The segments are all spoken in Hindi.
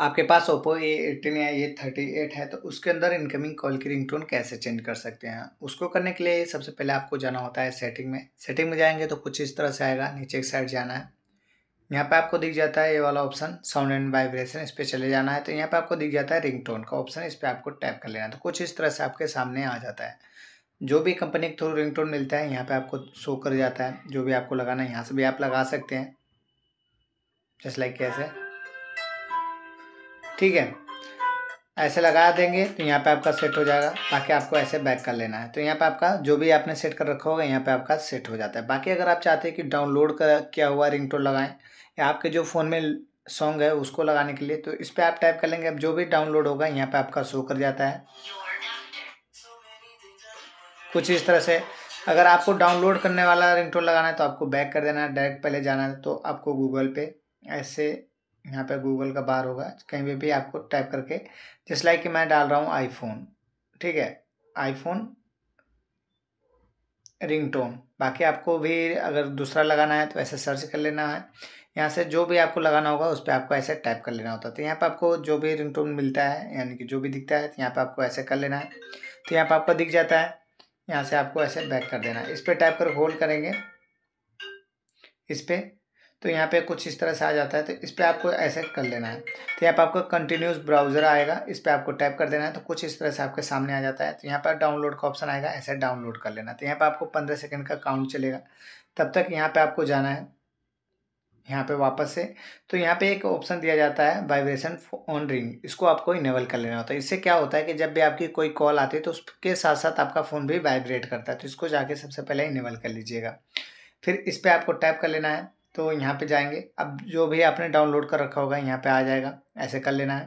आपके पास ओप्पो ए एटीन या ए थर्टी एट है तो उसके अंदर इनकमिंग कॉल की रिंगटोन कैसे चेंज कर सकते हैं उसको करने के लिए सबसे पहले आपको जाना होता है सेटिंग में सेटिंग में जाएंगे तो कुछ इस तरह से आएगा नीचे एक साइड जाना है यहाँ पे आपको दिख जाता है ये वाला ऑप्शन साउंड एंड वाइब्रेशन इस पर चले जाना है तो यहाँ पर आपको दिख जाता है रिंग का ऑप्शन इस पर आपको टैप कर लेना है तो कुछ इस तरह से आपके सामने आ जाता है जो भी कंपनी के थ्रू रिंग मिलता है यहाँ पर आपको शो कर जाता है जो भी आपको लगाना है यहाँ से भी आप लगा सकते हैं जस्ट लाइक like कैसे ठीक है ऐसे लगा देंगे तो यहाँ पे आपका सेट हो जाएगा बाकी आपको ऐसे बैक कर लेना है तो यहाँ पे आपका जो भी आपने सेट कर रखा होगा यहाँ पे आपका सेट हो जाता है बाकी अगर आप चाहते हैं कि डाउनलोड कर किया हुआ रिंगटोन लगाएं या आपके जो फ़ोन में सॉन्ग है उसको लगाने के लिए तो इस पर आप टाइप कर लेंगे अब जो भी डाउनलोड होगा यहाँ पर आपका शो कर जाता है कुछ इस तरह से अगर आपको डाउनलोड करने वाला रिंगटोन लगाना है तो आपको बैक कर देना है डायरेक्ट पहले जाना है तो आपको गूगल पे ऐसे यहाँ पे गूगल का बार होगा कहीं पे भी आपको टाइप करके जिस लाइक कि मैं डाल रहा हूँ आईफोन ठीक है आईफोन रिंगटोन बाकी आपको भी अगर दूसरा लगाना है तो ऐसे सर्च कर लेना है यहाँ से जो भी आपको लगाना होगा उस पर आपको ऐसे टाइप कर लेना होता है तो यहाँ पर आपको जो भी टोन मिलता है यानी कि जो भी दिखता है तो यहाँ पर आपको ऐसे कर लेना है तो यहाँ पर आपको दिख जाता है यहाँ से आपको ऐसे बैक कर देना है इस पर टाइप कर होल्ड करेंगे इस पर तो यहाँ पे कुछ इस तरह से आ जाता है तो इस पर आपको ऐसे कर लेना है तो यहाँ पर आपका कंटिन्यूस ब्राउज़र आएगा इस पर आपको टाइप कर देना है तो कुछ इस तरह से आपके सामने आ जाता है तो यहाँ पर डाउनलोड का ऑप्शन आएगा ऐसे डाउनलोड कर लेना तो यहाँ पर आपको पंद्रह सेकेंड का काउंट चलेगा तब तक यहाँ पर आपको जाना है यहाँ पे वापस से तो यहाँ पे एक ऑप्शन दिया जाता है वाइब्रेशन ऑन रिंग इसको आपको इनेबल कर लेना होता है इससे क्या होता है कि जब भी आपकी कोई कॉल आती है तो उसके साथ साथ आपका फ़ोन भी वाइब्रेट करता है तो इसको जाके सबसे पहले इनेबल कर लीजिएगा फिर इस पर आपको टैप कर लेना है तो यहाँ पे जाएंगे अब जो भी आपने डाउनलोड कर रखा होगा यहाँ पे आ जाएगा ऐसे कर लेना है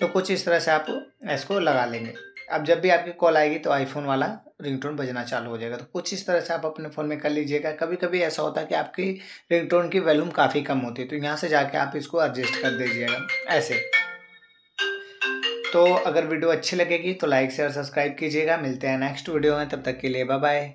तो कुछ इस तरह से आप इसको लगा लेंगे अब जब भी आपकी कॉल आएगी तो आईफोन वाला रिंगटोन बजना चालू हो जाएगा तो कुछ इस तरह से आप अपने फ़ोन में कर लीजिएगा कभी कभी ऐसा होता है कि आपकी रिंगटोन की वैल्यूम काफ़ी कम होती है तो यहाँ से जाके आप इसको एडजस्ट कर दीजिएगा ऐसे तो अगर वीडियो अच्छी लगेगी तो लाइक शेयर सब्सक्राइब कीजिएगा मिलते हैं नेक्स्ट वीडियो में तब तक के लिए बाय बाय